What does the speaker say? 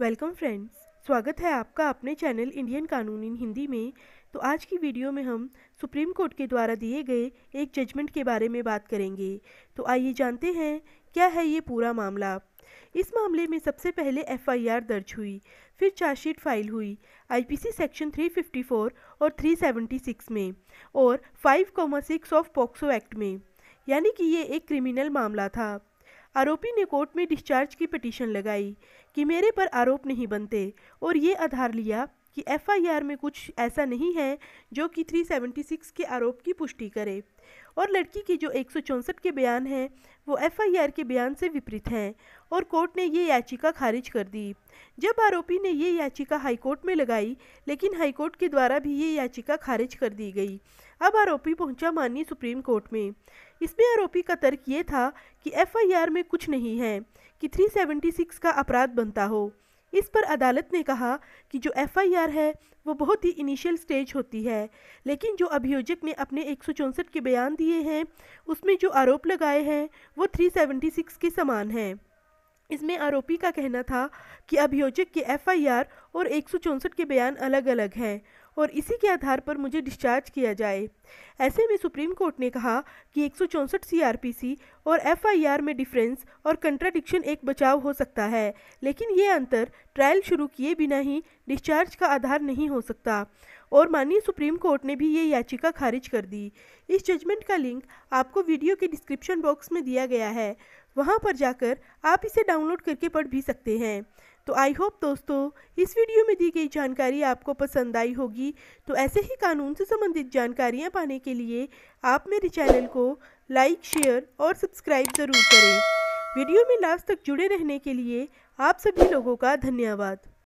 welcome friends स्वागत है आपका अपने चैनल इंडियन कानून इन हिंदी में तो आज की वीडियो में हम सुप्रीम कोर्ट के द्वारा दिए गए एक जजमेंट के बारे में बात करेंगे तो आइए जानते हैं क्या है ये पूरा मामला इस मामले में सबसे पहले एफआईआर दर्ज हुई फिर चार्जशीट फाइल हुई आईपीसी सेक्शन 354 और 376 में और 5.6 ऑफ पॉक्सो एक्ट में यानी कि ये एक क्रिमिनल मामला था आरोपी ने कोर्ट में डिस्चार्ज की पटिशन लगाई कि मेरे पर आरोप नहीं बनते और ये आधार लिया कि एफआईआर में कुछ ऐसा नहीं है जो कि 376 के आरोप की पुष्टि करे और लड़की के जो एक के बयान हैं वो एफआईआर के बयान से विपरीत हैं और कोर्ट ने ये याचिका खारिज कर दी जब आरोपी ने ये याचिका हाईकोर्ट में लगाई लेकिन हाईकोर्ट के द्वारा भी ये याचिका खारिज कर दी गई अब आरोपी पहुंचा माननीय सुप्रीम कोर्ट में इसमें आरोपी का तर्क ये था कि एफआईआर में कुछ नहीं है कि 376 का अपराध बनता हो इस पर अदालत ने कहा कि जो एफआईआर है वो बहुत ही इनिशियल स्टेज होती है लेकिन जो अभियोजक ने अपने एक के बयान दिए हैं उसमें जो आरोप लगाए हैं वो 376 के समान हैं इसमें आरोपी का कहना था कि अभियोजक के एफआईआर और एक के बयान अलग अलग हैं और इसी के आधार पर मुझे डिस्चार्ज किया जाए ऐसे में सुप्रीम कोर्ट ने कहा कि एक सीआरपीसी और एफआईआर में डिफरेंस और कंट्राडिक्शन एक बचाव हो सकता है लेकिन ये अंतर ट्रायल शुरू किए बिना ही डिस्चार्ज का आधार नहीं हो सकता और माननीय सुप्रीम कोर्ट ने भी ये याचिका खारिज कर दी इस जजमेंट का लिंक आपको वीडियो के डिस्क्रिप्शन बॉक्स में दिया गया है वहाँ पर जाकर आप इसे डाउनलोड करके पढ़ भी सकते हैं तो आई होप दोस्तों इस वीडियो में दी गई जानकारी आपको पसंद आई होगी तो ऐसे ही कानून से संबंधित जानकारियाँ पाने के लिए आप मेरे चैनल को लाइक शेयर और सब्सक्राइब ज़रूर करें वीडियो में लास्ट तक जुड़े रहने के लिए आप सभी लोगों का धन्यवाद